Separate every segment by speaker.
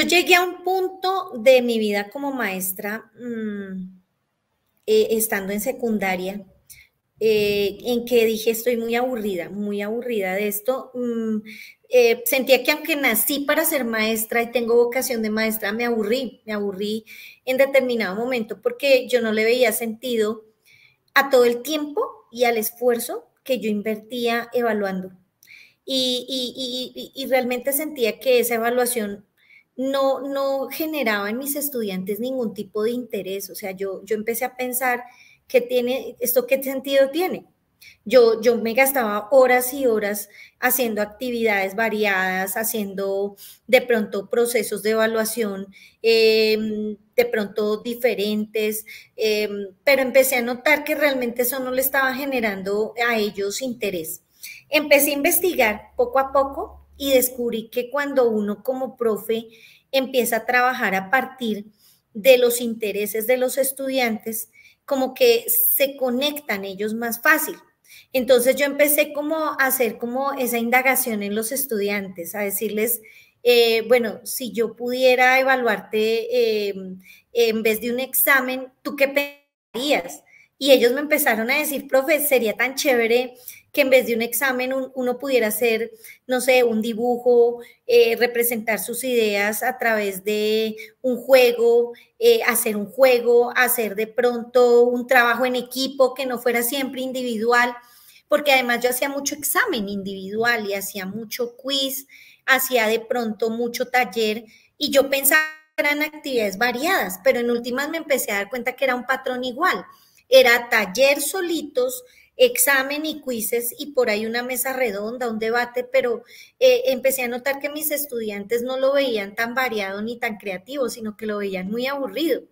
Speaker 1: Yo llegué a un punto de mi vida como maestra, mm, eh, estando en secundaria, eh, en que dije estoy muy aburrida, muy aburrida de esto. Mm, eh, sentía que aunque nací para ser maestra y tengo vocación de maestra, me aburrí, me aburrí en determinado momento porque yo no le veía sentido a todo el tiempo y al esfuerzo que yo invertía evaluando. y realmente sentía que esa evaluación no, no generaba en mis estudiantes ningún tipo de interés. O sea, yo, yo empecé a pensar, ¿qué tiene, esto qué sentido tiene? Yo, yo me gastaba horas y horas haciendo actividades variadas, haciendo de pronto procesos de evaluación, em, de pronto diferentes, em, pero empecé a notar que realmente eso no le estaba generando a ellos interés. Empecé a investigar poco a poco y descubrí que cuando uno como profe empieza a trabajar a partir de los intereses de los estudiantes, como que se conectan ellos más fácil. Entonces yo empecé como a hacer como esa indagación en los estudiantes, a decirles, eh, bueno, si yo pudiera evaluarte eh, en vez de un examen, ¿tú qué pensarías? y ellos me empezaron a decir, profe, sería tan chévere que en vez de un examen uno pudiera hacer, no sé, un dibujo, eh, representar sus ideas a través de un juego, eh, hacer un juego, hacer de pronto un trabajo en equipo que no fuera siempre individual, porque además yo hacía mucho examen individual y hacía mucho quiz, hacía de pronto mucho taller y yo pensaba que eran actividades variadas, pero en últimas me empecé a dar cuenta que era un patrón igual era taller solitos, examen y quizzes y por ahí una mesa redonda, un debate, pero eh, empecé a notar que mis estudiantes no lo veían tan variado ni tan creativo, sino que lo veían muy aburrido.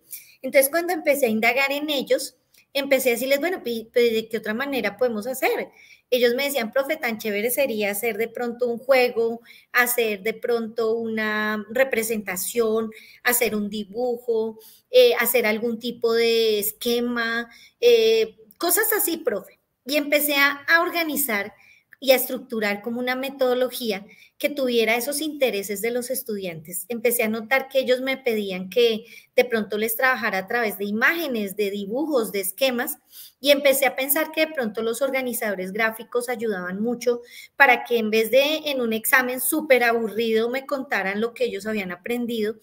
Speaker 1: Entonces cuando empecé a indagar en ellos, empecé a decirles, bueno, ¿de qué otra manera podemos hacer? Ellos me decían, profe, tan chévere sería hacer de pronto un juego, hacer de pronto una representación, hacer un dibujo, eh, hacer algún tipo de esquema, eh, cosas así, profe. Y empecé a organizar y a estructurar como una metodología que tuviera esos intereses de los estudiantes. Empecé a notar que ellos me pedían que de pronto les trabajara a través de imágenes, de dibujos, de esquemas, y empecé a pensar que de pronto los organizadores gráficos ayudaban mucho para que en vez de en un examen súper aburrido me contaran lo que ellos habían aprendido,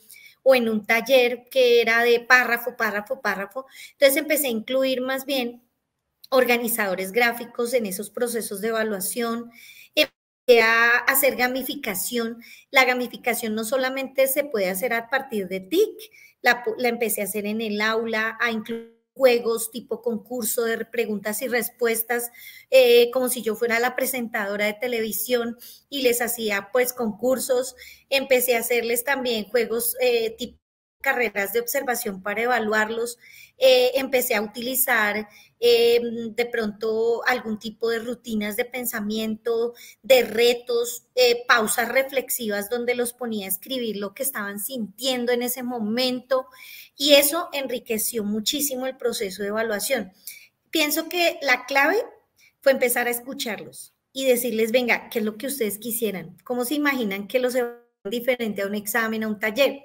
Speaker 1: o en un taller que era de párrafo, párrafo, párrafo. Entonces empecé a incluir más bien organizadores gráficos en esos procesos de evaluación, empecé eh, a hacer gamificación. La gamificación no solamente se puede hacer a partir de TIC, la, empecé a hacer en el aula, a incluir juegos tipo concurso de preguntas y respuestas, eh, como si yo fuera la presentadora de televisión y les hacía pues concursos. Empecé a hacerles también juegos eh, tipo carreras de observación para evaluarlos, eh, empecé a utilizar eh, de pronto algún tipo de rutinas de pensamiento, de retos, eh, pausas reflexivas donde los ponía a escribir lo que estaban sintiendo en ese momento y eso enriqueció muchísimo el proceso de evaluación. Pienso que la clave fue empezar a escucharlos y decirles, venga, ¿qué es lo que ustedes quisieran? ¿Cómo se imaginan que los diferente a un examen, a un taller?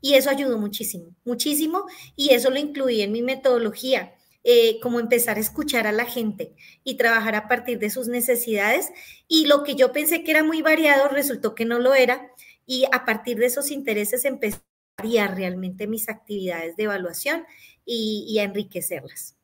Speaker 1: Y eso ayudó muchísimo, muchísimo, y eso lo incluí en mi metodología, eh, como empezar a escuchar a la gente y trabajar a partir de sus necesidades. Y lo que yo pensé que era muy variado, resultó que no lo era, y a partir de esos intereses empezaría realmente mis actividades de evaluación y, y a enriquecerlas.